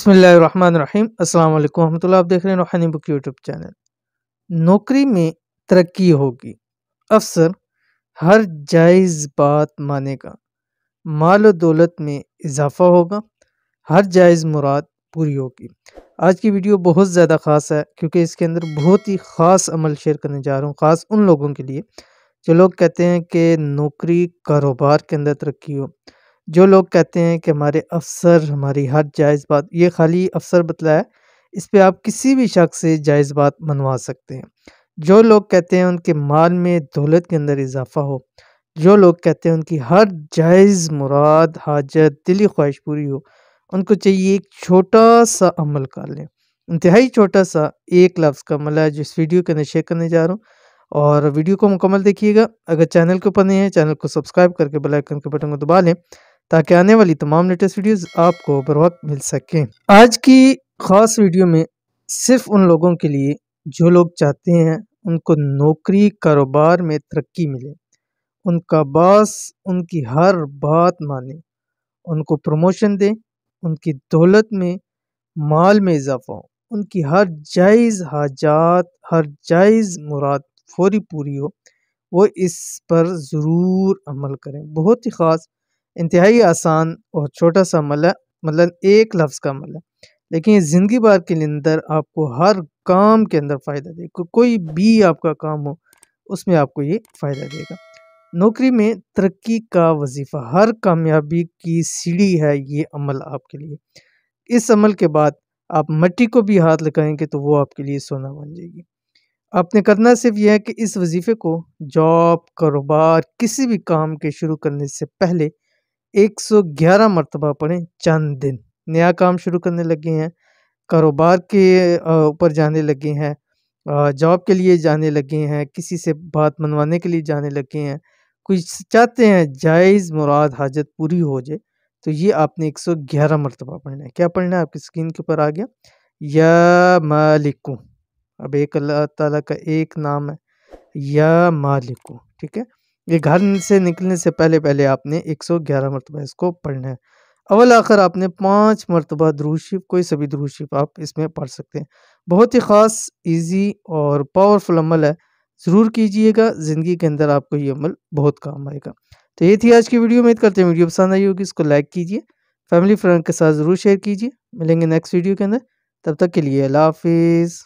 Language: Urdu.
بسم اللہ الرحمن الرحیم السلام علیکم ورحمۃ اللہ آپ دیکھ رہے ہیں روحانی بک یوٹیوب چینل نوکری میں ترقی ہوگی افسر ہر جائز بات مانے گا مال و دولت میں اضافہ ہوگا ہر جائز مراد پوری ہوگی آج کی ویڈیو بہت زیادہ خاص ہے کیونکہ اس کے اندر بہت ہی خاص عمل شیئر کرنے جا رہا ہوں خاص ان لوگوں کے لیے جو لوگ کہتے ہیں کہ نوکری کاروبار کے اندر ترقی ہو جو لوگ کہتے ہیں کہ ہمارے افسر ہماری ہر جائز بات یہ خالی افسر بتلا ہے اس پہ آپ کسی بھی شخص سے جائز بات منوا سکتے ہیں جو لوگ کہتے ہیں ان کے مال میں دولت کے اندر اضافہ ہو جو لوگ کہتے ہیں ان کی ہر جائز مراد حاجت دلی خواہش پوری ہو ان کو چاہیے ایک چھوٹا سا عمل کر لیں انتہائی چھوٹا سا ایک لفظ کا عمل ہے جو اس ویڈیو کے اندر شیئر کرنے جا رہا ہوں اور ویڈیو کو مکمل دیکھیے گا اگر چینل کے اوپر نہیں ہے چینل کو سبسکرائب کر کے بلائکن کے بٹن کو دبا لیں تاکہ آنے والی تمام لیٹسٹ ویڈیوز آپ کو بروقت مل سکیں آج کی خاص ویڈیو میں صرف ان لوگوں کے لیے جو لوگ چاہتے ہیں ان کو نوکری کاروبار میں ترقی ملے ان کا باس ان کی ہر بات مانے ان کو پروموشن دیں ان کی دولت میں مال میں اضافہ ہو ان کی ہر جائز حاجات ہر جائز مراد فوری پوری ہو وہ اس پر ضرور عمل کریں بہت ہی خاص انتہائی آسان اور چھوٹا سا عمل ہے مطلب ایک لفظ کا عمل ہے لیکن یہ زندگی بار کے اندر آپ کو ہر کام کے اندر فائدہ دے کوئی بھی آپ کا کام ہو اس میں آپ کو یہ فائدہ دے گا نوکری میں ترقی کا وظیفہ ہر کامیابی کی سیڑھی ہے یہ عمل آپ کے لیے اس عمل کے بعد آپ مٹی کو بھی ہاتھ لگائیں گے تو وہ آپ کے لیے سونا بن جائے گی آپ نے کرنا صرف یہ ہے کہ اس وظیفے کو جاب کاروبار کسی بھی کام کے شروع کرنے سے پہلے ایک سو گیارہ مرتبہ پڑھیں چند دن نیا کام شروع کرنے لگے ہیں کاروبار کے اوپر جانے لگے ہیں جاب کے لیے جانے لگے ہیں کسی سے بات منوانے کے لیے جانے لگے ہیں کچھ چاہتے ہیں جائز مراد حاجت پوری ہو جائے تو یہ آپ نے ایک سو گیارہ مرتبہ پڑھنا ہے کیا پڑھنا ہے آپ کی سکرین کے اوپر آ گیا یا مالکو اب ایک اللہ تعالیٰ کا ایک نام ہے یا مالکو ٹھیک ہے یہ گھر سے نکلنے سے پہلے پہلے آپ نے ایک سو گیارہ مرتبہ اس کو پڑھنا ہے اول آخر آپ نے پانچ مرتبہ دروشیف کوئی سبھی دروشیف آپ اس میں پڑھ سکتے ہیں بہت ہی خاص ایزی اور پاورفل عمل ہے ضرور کیجئے گا زندگی کے اندر آپ کو یہ عمل بہت کام آئے گا تو یہ تھی آج کی ویڈیو میں کرتے ہیں ویڈیو پسند آئی ہوگی اس کو لائک کیجئے فیملی فرینڈ کے ساتھ ضرور شیئر کیجئے ملیں گے نیکسٹ ویڈیو کے اندر تب تک کے لیے اللہ حافظ